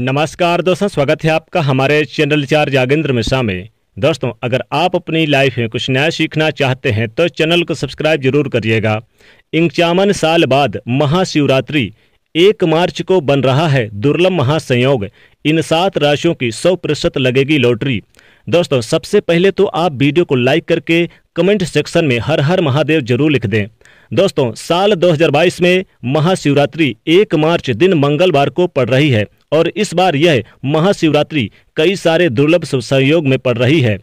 नमस्कार दोस्तों स्वागत है आपका हमारे चैनल चार जागेंद्र मिश्रा में दोस्तों अगर आप अपनी लाइफ में कुछ नया सीखना चाहते हैं तो चैनल को सब्सक्राइब जरूर करिएगा इंक्यावन साल बाद महाशिवरात्रि एक मार्च को बन रहा है दुर्लभ महासंयोग इन सात राशियों की सौ प्रतिशत लगेगी लॉटरी दोस्तों सबसे पहले तो आप वीडियो को लाइक करके कमेंट सेक्शन में हर हर महादेव जरूर लिख दें दोस्तों साल 2022 में महाशिवरात्रि एक मार्च दिन मंगलवार को पड़ रही है और इस बार यह महाशिवरात्रि कई सारे दुर्लभ संयोग में पड़ रही है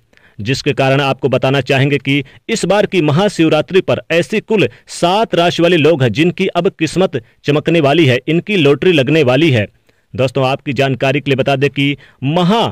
जिसके कारण आपको बताना चाहेंगे कि इस बार की महाशिवरात्रि पर ऐसी कुल सात राशि वाले लोग हैं जिनकी अब किस्मत चमकने वाली है इनकी लॉटरी लगने वाली है दोस्तों आपकी जानकारी के लिए बता दें कि महा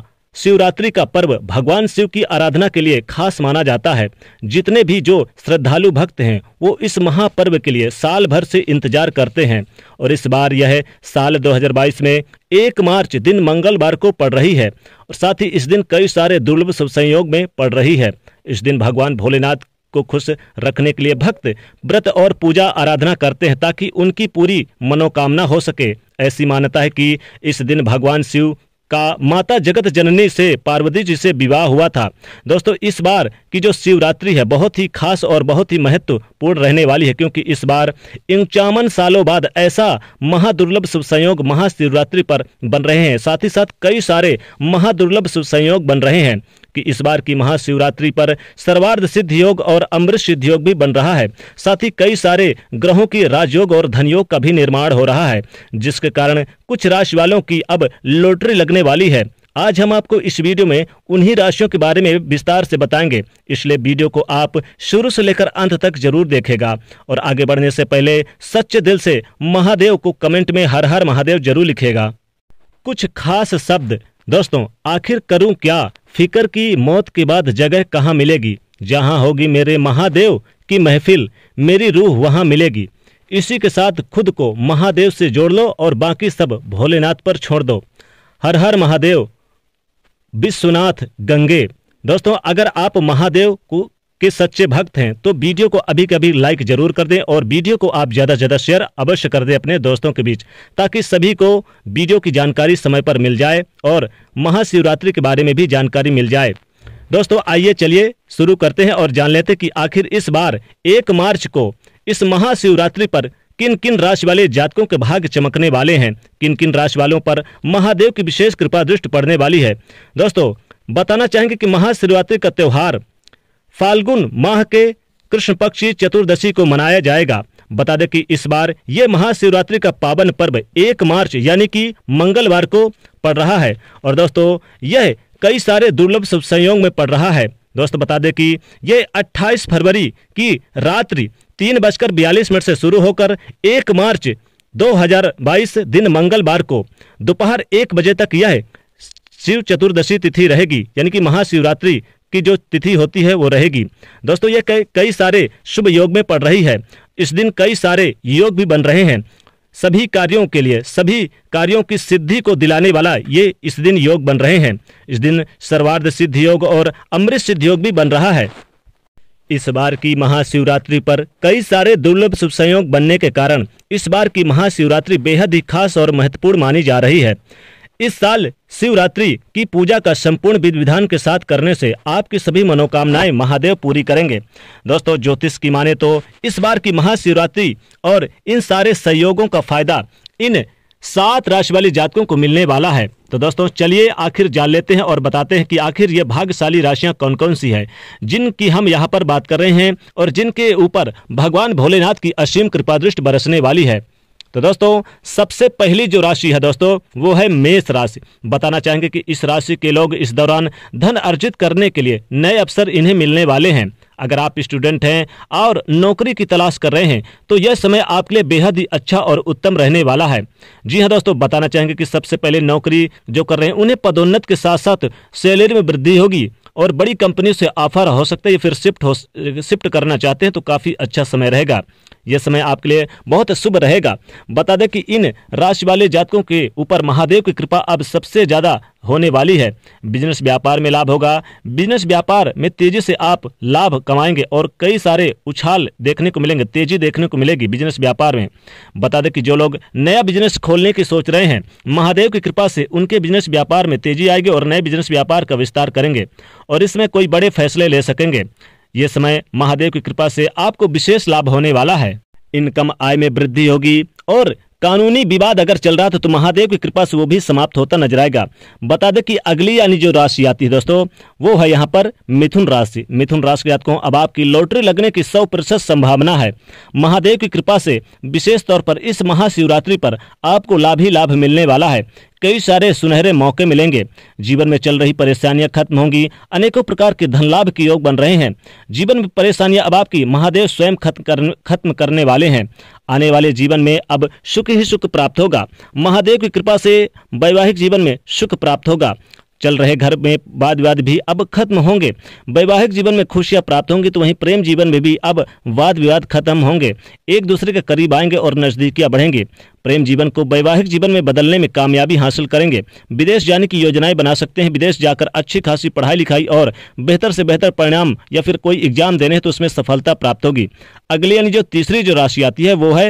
शिवरात्रि का पर्व भगवान शिव की आराधना के लिए खास माना जाता है जितने भी जो श्रद्धालु भक्त हैं वो इस महापर्व के लिए साल भर से इंतजार करते हैं और इस बार यह साल 2022 में एक मार्च दिन मंगलवार को पड़ रही है और साथ ही इस दिन कई सारे दुर्लभ शुभ संयोग में पड़ रही है इस दिन भगवान भोलेनाथ को खुश रखने के लिए भक्त व्रत और पूजा आराधना करते हैं ताकि उनकी पूरी मनोकामना हो सके ऐसी मान्यता है कि इस दिन भगवान शिव का माता जगत जननी से पार्वती जी से विवाह हुआ था दोस्तों इस बार की जो शिवरात्रि है बहुत ही खास और बहुत ही महत्वपूर्ण रहने वाली है क्योंकि इस बार इंचावन सालों बाद ऐसा महादुर्लभ शुभ संयोग महाशिवरात्रि पर बन रहे हैं साथ ही साथ कई सारे महादुर्लभ शुभ संयोग बन रहे हैं कि इस बार की महाशिवरात्रि पर सर्वार्ध सिद्ध योग और अमृत सिद्ध योग भी बन रहा है साथ ही कई सारे ग्रहों की राजयोग और धनयोग का भी निर्माण हो रहा है जिसके कारण कुछ राशि वालों की अब लॉटरी लगने वाली है आज हम आपको इस वीडियो में उन्हीं राशियों के बारे में विस्तार से बताएंगे इसलिए वीडियो को आप शुरू से लेकर अंत तक जरूर देखेगा और आगे बढ़ने से पहले सच्चे दिल से महादेव को कमेंट में हर हर महादेव जरूर लिखेगा कुछ खास शब्द दोस्तों आखिर करूं क्या फिकर की मौत के बाद जगह कहाँ मिलेगी जहाँ होगी मेरे महादेव की महफिल मेरी रूह वहाँ मिलेगी इसी के साथ खुद को महादेव से जोड़ लो और बाकी सब भोलेनाथ पर छोड़ दो हर हर महादेव विश्वनाथ गंगे दोस्तों अगर आप महादेव को के सच्चे भक्त हैं तो वीडियो को अभी कभी लाइक जरूर कर दें और वीडियो को आप ज़्यादा से ज़्यादा शेयर अवश्य कर दें अपने दोस्तों के बीच ताकि सभी को वीडियो की जानकारी समय पर मिल जाए और महाशिवरात्रि के बारे में भी जानकारी मिल जाए दोस्तों आइए चलिए शुरू करते हैं और जान लेते हैं कि आखिर इस बार एक मार्च को इस महाशिवरात्रि पर किन किन राशि वाले जातकों के भाग चमकने वाले हैं किन किन राशि वालों पर महादेव की विशेष कृपा दृष्टि पड़ने वाली है दोस्तों बताना चाहेंगे कि महाशिवरात्रि का त्यौहार फाल्गुन माह के कृष्ण पक्षी चतुर्दशी को मनाया जाएगा बता दें कि इस बार ये महाशिवरात्रि का पावन पर्व एक मार्च यानी कि मंगलवार को पड़ रहा है और दोस्तों यह कई सारे दुर्लभ संयोग में पड़ रहा है दोस्तों बता दें कि यह 28 फरवरी की रात्रि तीन बजकर बयालीस मिनट से शुरू होकर एक मार्च 2022 दिन मंगलवार को दोपहर एक बजे तक यह शिव चतुर्दशी तिथि रहेगी यानी कि महाशिवरात्रि की जो तिथि होती है वो रहेगी दोस्तों ये कई कई सारे शुभ योग में पड़ रही है इस दिन कई सारे योग भी बन रहे हैं सभी कार्यों के लिए सभी कार्यों की सिद्धि को दिलाने वाला ये इस दिन योग बन रहे हैं इस दिन सर्वार्ध सिद्ध योग और अमृत सिद्ध योग भी बन रहा है इस बार की महाशिवरात्रि पर कई सारे दुर्लभ शुभ संयोग बनने के कारण इस बार की महाशिवरात्रि बेहद ही खास और महत्वपूर्ण मानी जा रही है इस साल शिवरात्रि की पूजा का संपूर्ण विधि विधान के साथ करने से आपकी सभी मनोकामनाएं महादेव पूरी करेंगे दोस्तों ज्योतिष की माने तो इस बार की महाशिवरात्रि और इन सारे सहयोगों का फायदा इन सात राशि वाले जातकों को मिलने वाला है तो दोस्तों चलिए आखिर जान लेते हैं और बताते हैं कि आखिर ये भाग्यशाली राशियां कौन कौन सी है जिनकी हम यहाँ पर बात कर रहे हैं और जिनके ऊपर भगवान भोलेनाथ की असीम कृपा दृष्टि बरसने वाली है तो दोस्तों सबसे पहली जो राशि है दोस्तों वो है मेष राशि बताना चाहेंगे कि इस राशि के लोग इस दौरान धन अर्जित करने के लिए नए अवसर इन्हें मिलने वाले हैं अगर आप स्टूडेंट हैं और नौकरी की तलाश कर रहे हैं तो यह समय आपके लिए बेहद ही अच्छा और उत्तम रहने वाला है जी हाँ दोस्तों बताना चाहेंगे कि सबसे पहले नौकरी जो कर रहे हैं उन्हें पदोन्नत के साथ साथ सैलरी में वृद्धि होगी और बड़ी कंपनी से ऑफर हो सकता है या फिर शिफ्ट हो शिफ्ट करना चाहते हैं तो काफ़ी अच्छा समय रहेगा यह समय आपके लिए बहुत शुभ रहेगा बता दें कि इन राशि वाले जातकों के ऊपर महादेव की कृपा अब सबसे ज़्यादा होने वाली है बिजनेस व्यापार में लाभ होगा बिजनेस व्यापार में तेजी से आप लाभ कमाएंगे और कई सारे उछाल देखने को मिलेंगे तेजी देखने को मिलेगी बिजनेस व्यापार में बता दें कि जो लोग नया बिजनेस खोलने की सोच रहे हैं महादेव की कृपा से उनके बिजनेस व्यापार में तेजी आएगी और नए बिजनेस व्यापार का विस्तार करेंगे और इसमें कोई बड़े फैसले ले सकेंगे ये समय महादेव की कृपा से आपको विशेष लाभ होने वाला है इनकम आय में वृद्धि होगी और कानूनी विवाद अगर चल रहा था तो महादेव की कृपा से वो भी समाप्त होता नजर आएगा बता दें कि अगली यानी जो राशि आती है दोस्तों वो है यहाँ पर मिथुन राशि मिथुन राशि के जातकों अब आपकी लॉटरी लगने की सौ प्रतिशत संभावना है महादेव की कृपा से विशेष तौर पर इस महाशिवरात्रि पर आपको लाभ ही लाभ मिलने वाला है कई सारे सुनहरे मौके मिलेंगे जीवन में चल रही परेशानियां खत्म होंगी अनेकों प्रकार के धन लाभ के योग बन रहे हैं जीवन में परेशानियां अब आपकी महादेव स्वयं खत्म कर, खत्म करने वाले हैं आने वाले जीवन में अब सुख ही सुख प्राप्त होगा महादेव की कृपा से वैवाहिक जीवन में सुख प्राप्त होगा चल रहे घर में वाद विवाद भी अब खत्म होंगे वैवाहिक जीवन में खुशियां प्राप्त होंगी तो वहीं प्रेम जीवन में भी अब वाद विवाद खत्म होंगे एक दूसरे के करीब आएंगे और नजदीकियां बढ़ेंगे प्रेम जीवन को वैवाहिक जीवन में बदलने में कामयाबी हासिल करेंगे विदेश जाने की योजनाएं बना सकते हैं विदेश जाकर अच्छी खासी पढ़ाई लिखाई और बेहतर से बेहतर परिणाम या फिर कोई एग्जाम देने हैं तो उसमें सफलता प्राप्त होगी अगली यानी जो तीसरी जो राशि आती है वो है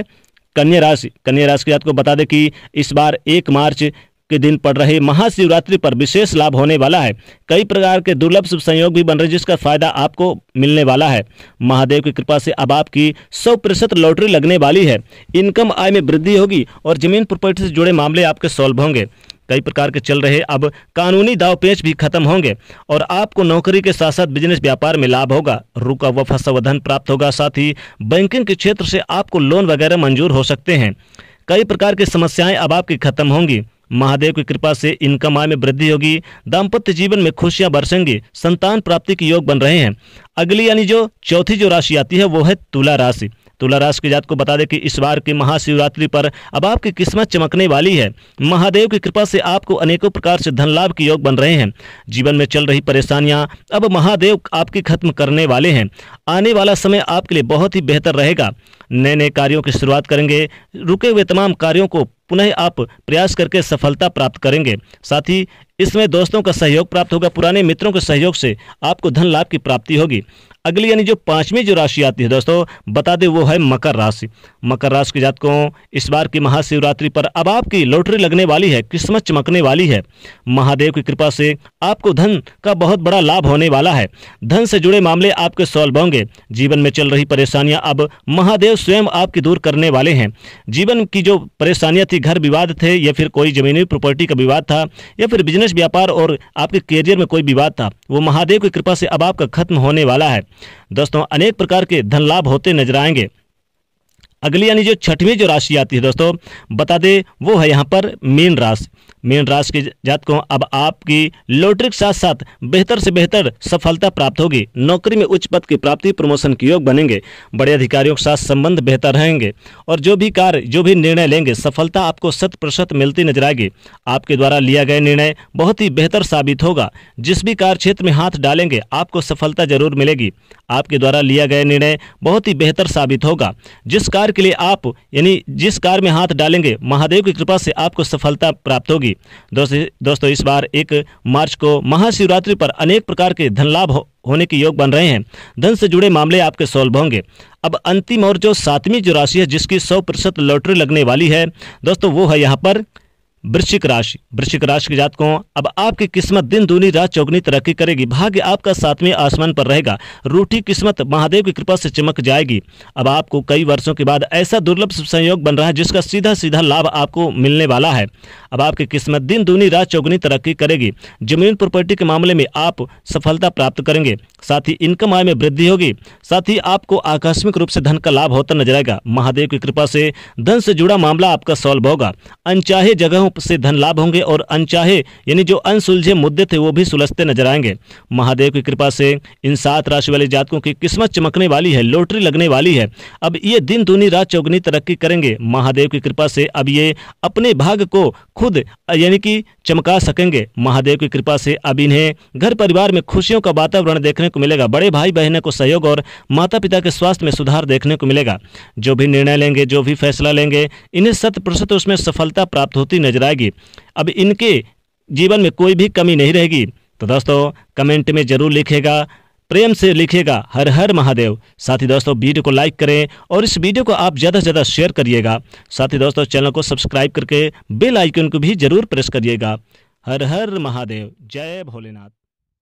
कन्या राशि कन्या राशि की आपको बता दें कि इस बार एक मार्च के दिन पड़ रहे महाशिवरात्रि पर विशेष लाभ होने वाला है कई प्रकार के दुर्लभ शुभ संयोग भी बन रहे जिसका फायदा आपको मिलने वाला है महादेव की कृपा से अब आपकी सौ प्रतिशत लॉटरी लगने वाली है इनकम आय में वृद्धि होगी और जमीन प्रॉपर्टी से जुड़े मामले आपके सॉल्व होंगे कई प्रकार के चल रहे अब कानूनी दाव पेच भी खत्म होंगे और आपको नौकरी के साथ साथ बिजनेस व्यापार में लाभ होगा रुका हुआ फसा धन प्राप्त होगा साथ ही बैंकिंग के क्षेत्र से आपको लोन वगैरह मंजूर हो सकते हैं कई प्रकार की समस्याएं अब आपकी खत्म होंगी महादेव की कृपा से इनकम आय में वृद्धि होगी दाम्पत्य जीवन में खुशियां बरसेंगी संतान प्राप्ति के योग बन रहे हैं अगली यानी जो चौथी जो राशि आती है वो है तुला राशि तुला राशि के जात को बता दें कि इस बार की महाशिवरात्रि पर अब आपकी किस्मत चमकने वाली है महादेव की कृपा से आपको अनेकों प्रकार से धन लाभ के योग बन रहे हैं जीवन में चल रही परेशानियां अब महादेव आपकी खत्म करने वाले हैं आने वाला समय आपके लिए बहुत ही बेहतर रहेगा नए नए कार्यों की शुरुआत करेंगे रुके हुए तमाम कार्यों को पुनः आप प्रयास करके सफलता प्राप्त करेंगे साथ ही इसमें दोस्तों का सहयोग प्राप्त होगा पुराने मित्रों के सहयोग से आपको धन लाभ की प्राप्ति होगी अगली यानी जो पांचवी जो राशि आती है दोस्तों बता दें वो है मकर राशि मकर राशि के जातकों इस बार की महाशिवरात्रि पर अब आपकी लॉटरी लगने वाली है किस्मत चमकने वाली है महादेव की कृपा से आपको धन का बहुत बड़ा लाभ होने वाला है धन से जुड़े मामले आपके सॉल्व होंगे जीवन में चल रही परेशानियां अब महादेव स्वयं आपकी दूर करने वाले हैं जीवन की जो परेशानियां थी घर विवाद थे या फिर कोई जमीनी प्रॉपर्टी का विवाद था या फिर बिजनेस व्यापार और आपके करियर में कोई विवाद था वो महादेव की कृपा से अब आपका खत्म होने वाला है दोस्तों अनेक प्रकार के धन लाभ होते नजर आएंगे अगली यानी जो छठवीं जो राशि आती है दोस्तों बता दें वो है यहाँ पर मीन राशि मीन राशि के जातकों अब आपकी लॉटरी के साथ साथ बेहतर से बेहतर सफलता प्राप्त होगी नौकरी में उच्च पद की प्राप्ति प्रमोशन के योग बनेंगे बड़े अधिकारियों के साथ संबंध बेहतर रहेंगे और जो भी कार्य जो भी निर्णय लेंगे सफलता आपको शत प्रतिशत मिलती नजर आएगी आपके द्वारा लिया गया निर्णय बहुत ही बेहतर साबित होगा जिस भी कार्य क्षेत्र में हाथ डालेंगे आपको सफलता जरूर मिलेगी आपके द्वारा लिया गया निर्णय बहुत ही बेहतर साबित होगा जिस कार्य के लिए आप यानी जिस कार में हाथ डालेंगे महादेव की कृपा से आपको सफलता प्राप्त होगी दोस्तों दोस्तों इस बार एक मार्च को महाशिवरात्रि पर अनेक प्रकार के धनलाभ हो, होने के योग बन रहे हैं धन से जुड़े मामले आपके सॉल्व होंगे अब अंतिम और जो सातवीं जो राशि है जिसकी सौ लॉटरी लगने वाली है दोस्तों वो है यहाँ पर वृश्चिक राशि वृश्चिक राशि के जातकों अब आपकी किस्मत दिन दूनी रात चौगनी तरक्की करेगी भाग्य आपका सातवें आसमान पर रहेगा रूठी किस्मत महादेव की कृपा से चमक जाएगी अब आपको कई वर्षों के बाद ऐसा दुर्लभ संयोग बन रहा है जिसका सीधा सीधा लाभ आपको मिलने वाला है अब आपकी किस्मत दिन दूनी रात चौगनी तरक्की करेगी जमीन प्रॉपर्टी के मामले में आप सफलता प्राप्त करेंगे साथ ही इनकम आय में वृद्धि होगी साथ ही आपको आकस्मिक रूप से धन का लाभ होता नजर आएगा महादेव की कृपा से धन से जुड़ा मामला आपका सॉल्व होगा अनचाहे जगहों आरोप से धन लाभ होंगे और अनचाहे यानी जो अनसुलझे मुद्दे थे वो भी सुलझते नजर आएंगे महादेव की कृपा से इन सात राशि वाले जातकों की किस्मत चमकने वाली है लोटरी लगने वाली है अब ये दिन दूनी रात चौगनी तरक्की करेंगे महादेव की कृपा से अब ये अपने भाग को खुद यानी कि चमका सकेंगे महादेव की कृपा से अब इन्हें घर परिवार में खुशियों का वातावरण देखने को मिलेगा बड़े भाई बहनों को सहयोग और माता पिता के स्वास्थ्य में सुधार देखने को मिलेगा जो भी निर्णय लेंगे जो भी फैसला लेंगे इन्हें शत प्रतिशत उसमें सफलता प्राप्त होती नजर जाएगी अब इनके जीवन में कोई भी कमी नहीं रहेगी तो दोस्तों कमेंट में जरूर लिखेगा प्रेम से लिखेगा हर हर महादेव साथ ही दोस्तों वीडियो को लाइक करें और इस वीडियो को आप ज़्यादा से ज़्यादा शेयर करिएगा साथ ही दोस्तों चैनल को सब्सक्राइब करके बेल आइकन को भी जरूर प्रेस करिएगा हर हर महादेव जय भोलेनाथ